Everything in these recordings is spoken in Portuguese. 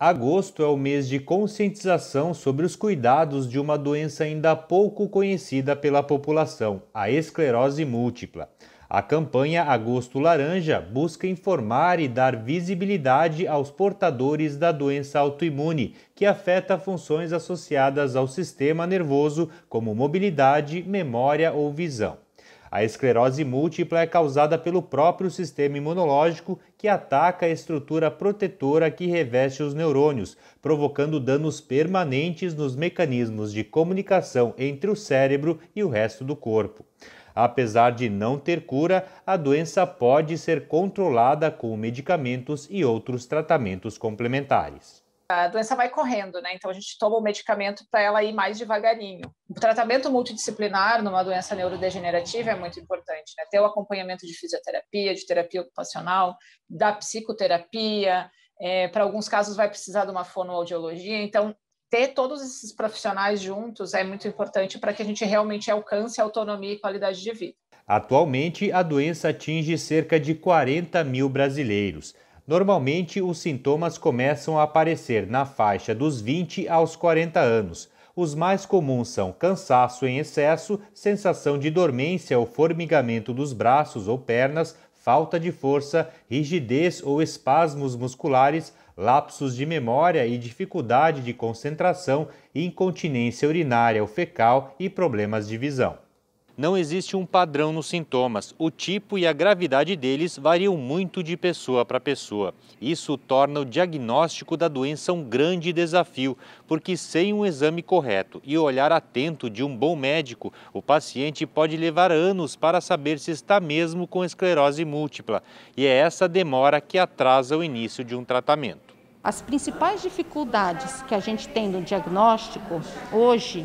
Agosto é o mês de conscientização sobre os cuidados de uma doença ainda pouco conhecida pela população, a esclerose múltipla. A campanha Agosto Laranja busca informar e dar visibilidade aos portadores da doença autoimune, que afeta funções associadas ao sistema nervoso, como mobilidade, memória ou visão. A esclerose múltipla é causada pelo próprio sistema imunológico que ataca a estrutura protetora que reveste os neurônios, provocando danos permanentes nos mecanismos de comunicação entre o cérebro e o resto do corpo. Apesar de não ter cura, a doença pode ser controlada com medicamentos e outros tratamentos complementares a doença vai correndo, né? Então a gente toma o medicamento para ela ir mais devagarinho. O tratamento multidisciplinar numa doença neurodegenerativa é muito importante, né? Ter o acompanhamento de fisioterapia, de terapia ocupacional, da psicoterapia. É, para alguns casos vai precisar de uma fonoaudiologia. Então ter todos esses profissionais juntos é muito importante para que a gente realmente alcance autonomia e qualidade de vida. Atualmente, a doença atinge cerca de 40 mil brasileiros. Normalmente, os sintomas começam a aparecer na faixa dos 20 aos 40 anos. Os mais comuns são cansaço em excesso, sensação de dormência ou formigamento dos braços ou pernas, falta de força, rigidez ou espasmos musculares, lapsos de memória e dificuldade de concentração, incontinência urinária ou fecal e problemas de visão não existe um padrão nos sintomas. O tipo e a gravidade deles variam muito de pessoa para pessoa. Isso torna o diagnóstico da doença um grande desafio, porque sem um exame correto e olhar atento de um bom médico, o paciente pode levar anos para saber se está mesmo com esclerose múltipla. E é essa demora que atrasa o início de um tratamento. As principais dificuldades que a gente tem no diagnóstico hoje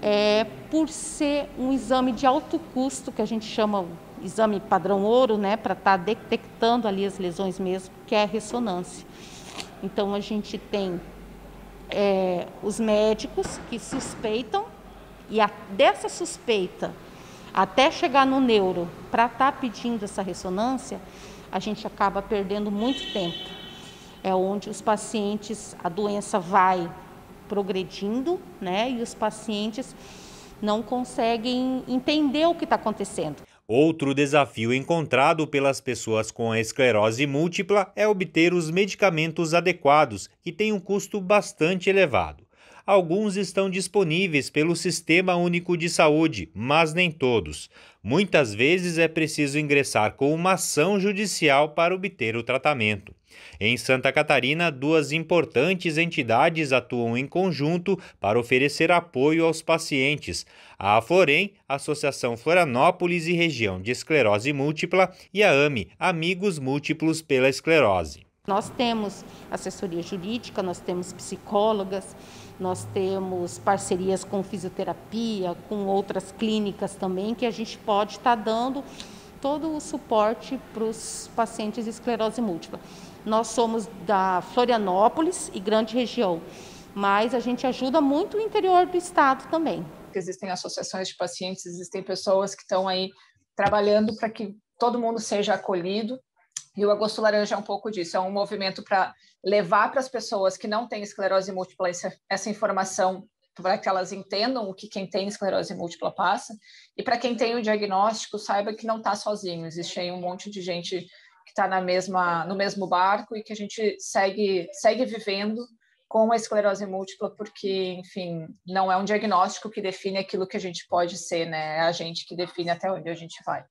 é, por ser um exame de alto custo, que a gente chama exame padrão ouro, né, para estar tá detectando ali as lesões mesmo, que é a ressonância. Então a gente tem é, os médicos que suspeitam e a, dessa suspeita até chegar no neuro para estar tá pedindo essa ressonância, a gente acaba perdendo muito tempo. É onde os pacientes, a doença vai progredindo, né? E os pacientes não conseguem entender o que está acontecendo. Outro desafio encontrado pelas pessoas com esclerose múltipla é obter os medicamentos adequados, que tem um custo bastante elevado alguns estão disponíveis pelo Sistema Único de Saúde, mas nem todos. Muitas vezes é preciso ingressar com uma ação judicial para obter o tratamento. Em Santa Catarina, duas importantes entidades atuam em conjunto para oferecer apoio aos pacientes: a Aflorem, Associação Florianópolis e Região de Esclerose Múltipla, e a AME, Amigos Múltiplos pela Esclerose. Nós temos assessoria jurídica, nós temos psicólogas, nós temos parcerias com fisioterapia, com outras clínicas também, que a gente pode estar tá dando todo o suporte para os pacientes de esclerose múltipla. Nós somos da Florianópolis e grande região, mas a gente ajuda muito o interior do estado também. Existem associações de pacientes, existem pessoas que estão aí trabalhando para que todo mundo seja acolhido e o Agosto Laranja é um pouco disso, é um movimento para levar para as pessoas que não têm esclerose múltipla essa, essa informação para que elas entendam o que quem tem esclerose múltipla passa e para quem tem o diagnóstico saiba que não está sozinho, existe aí um monte de gente que está na mesma no mesmo barco e que a gente segue segue vivendo com a esclerose múltipla porque enfim não é um diagnóstico que define aquilo que a gente pode ser, né? É a gente que define até onde a gente vai.